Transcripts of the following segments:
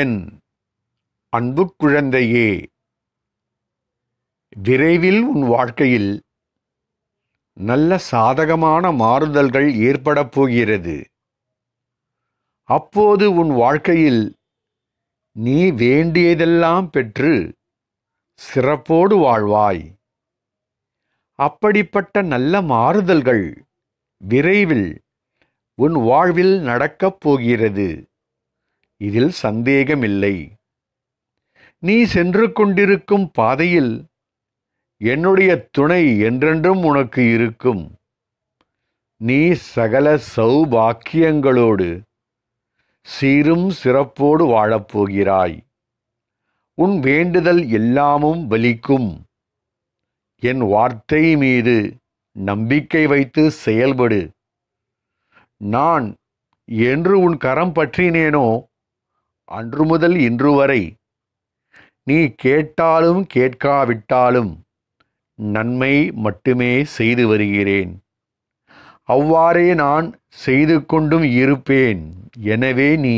என் அன்பு குழந்தையே விரைவில் உன் வாழ்க்கையில் நல்ல சாதகமான மாறுதல்கள் ஏற்படப் போகிறது அப்போது உன் வாழ்க்கையில் நீ வேண்டியதெல்லாம் பெற்று சிறப்போடு வாழ்வாய் அப்படிப்பட்ட நல்ல மாறுதல்கள் விரைவில் உன் வாழ்வில் நடக்கப் போகிறது இதில் சந்தேகமில்லை நீ சென்று கொண்டிருக்கும் பாதையில் என்னுடைய துணை என்றென்றும் உனக்கு இருக்கும் நீ சகல சௌபாக்கியங்களோடு சீரும் சிறப்போடு வாழப்போகிறாய் உன் வேண்டுதல் எல்லாமும் வலிக்கும் என் வார்த்தை மீது நம்பிக்கை வைத்து செயல்படு நான் என்று உன் கரம் பற்றினேனோ அன்று முதல் இன்று வரை நீ கேட்டாலும் கேட்காவிட்டாலும் நன்மை மட்டுமே செய்து வருகிறேன் அவ்வாறே நான் செய்து கொண்டும் இருப்பேன் எனவே நீ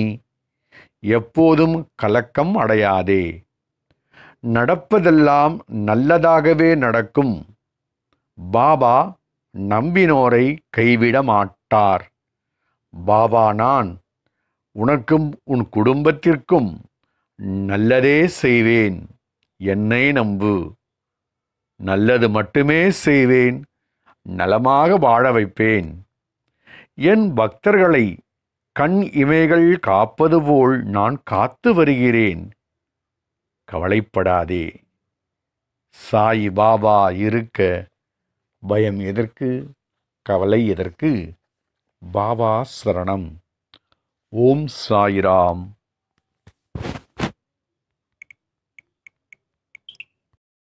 எப்போதும் கலக்கம் அடையாதே நடப்பதெல்லாம் நல்லதாகவே நடக்கும் பாபா நம்பினோரை கைவிட மாட்டார் பாபா நான் உனக்கும் உன் குடும்பத்திற்கும் நல்லதே செய்வேன் என்னை நம்பு நல்லது மட்டுமே செய்வேன் நலமாக வாழ வைப்பேன் என் பக்தர்களை கண் இமைகள் காப்பது போல் நான் காத்து வருகிறேன் கவலைப்படாதே சாய் பாபா இருக்க பயம் எதற்கு கவலை எதற்கு பாபா சரணம் ஓம் சாய்ராம்